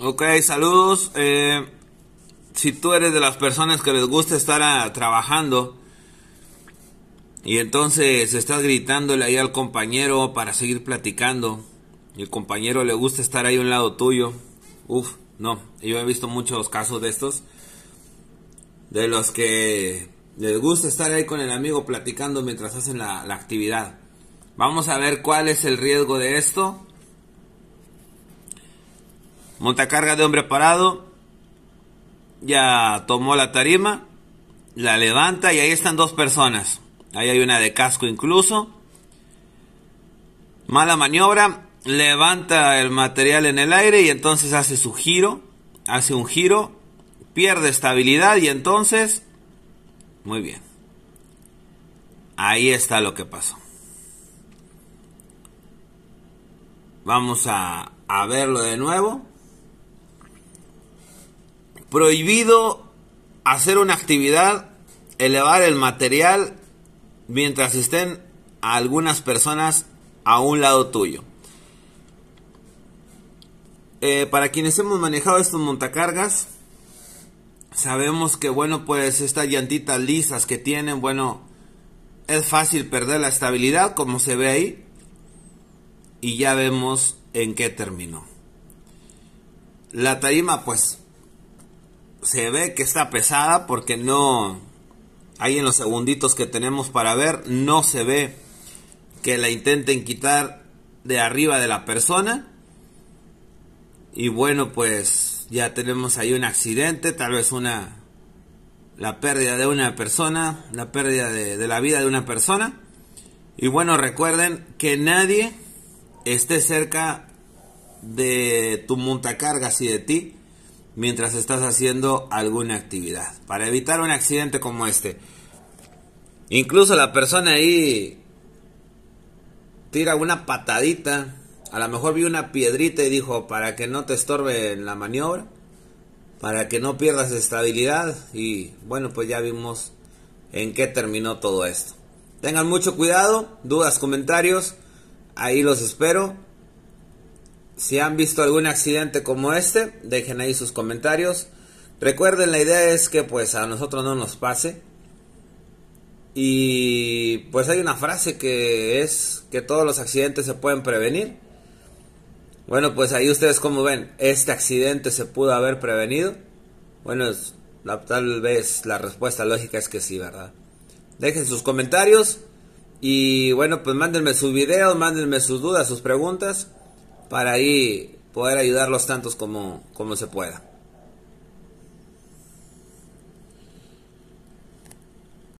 Ok, saludos. Eh, si tú eres de las personas que les gusta estar trabajando y entonces estás gritándole ahí al compañero para seguir platicando y el compañero le gusta estar ahí a un lado tuyo, uff, no, yo he visto muchos casos de estos, de los que les gusta estar ahí con el amigo platicando mientras hacen la actividad. Vamos a ver cuál es el riesgo de esto Montacarga de hombre parado. Ya tomó la tarima. La levanta y ahí están dos personas. Ahí hay una de casco incluso. Mala maniobra. Levanta el material en el aire y entonces hace su giro. Hace un giro. Pierde estabilidad y entonces... Muy bien. Ahí está lo que pasó. Vamos a, a verlo de nuevo prohibido hacer una actividad, elevar el material mientras estén algunas personas a un lado tuyo. Eh, para quienes hemos manejado estos montacargas, sabemos que bueno, pues estas llantitas lisas que tienen, bueno, es fácil perder la estabilidad como se ve ahí. Y ya vemos en qué terminó. La tarima pues se ve que está pesada porque no, ahí en los segunditos que tenemos para ver, no se ve que la intenten quitar de arriba de la persona. Y bueno, pues ya tenemos ahí un accidente, tal vez una la pérdida de una persona, la pérdida de, la vida de una persona. Y bueno, recuerden que nadie esté cerca de tu montacargas y de ti mientras estás haciendo alguna actividad, para evitar un accidente como este. Incluso la persona ahí tira una patadita, a lo mejor vio una piedrita y dijo, para que no te estorbe en la maniobra, para que no pierdas estabilidad y bueno, pues ya vimos en qué terminó todo esto. Tengan mucho cuidado, dudas, comentarios, ahí los espero. Si han visto algún accidente como este, dejen ahí sus comentarios. Recuerden, la idea es que pues a nosotros no nos pase. Y pues hay una frase que es que todos los accidentes se pueden prevenir. Bueno, pues ahí ustedes como ven, este accidente se pudo haber prevenido. Bueno, tal vez la respuesta lógica es que sí, ¿verdad? Dejen sus comentarios y bueno, pues mándenme sus videos, mándenme sus dudas, sus preguntas para ahí poder ayudarlos tantos como, como se pueda.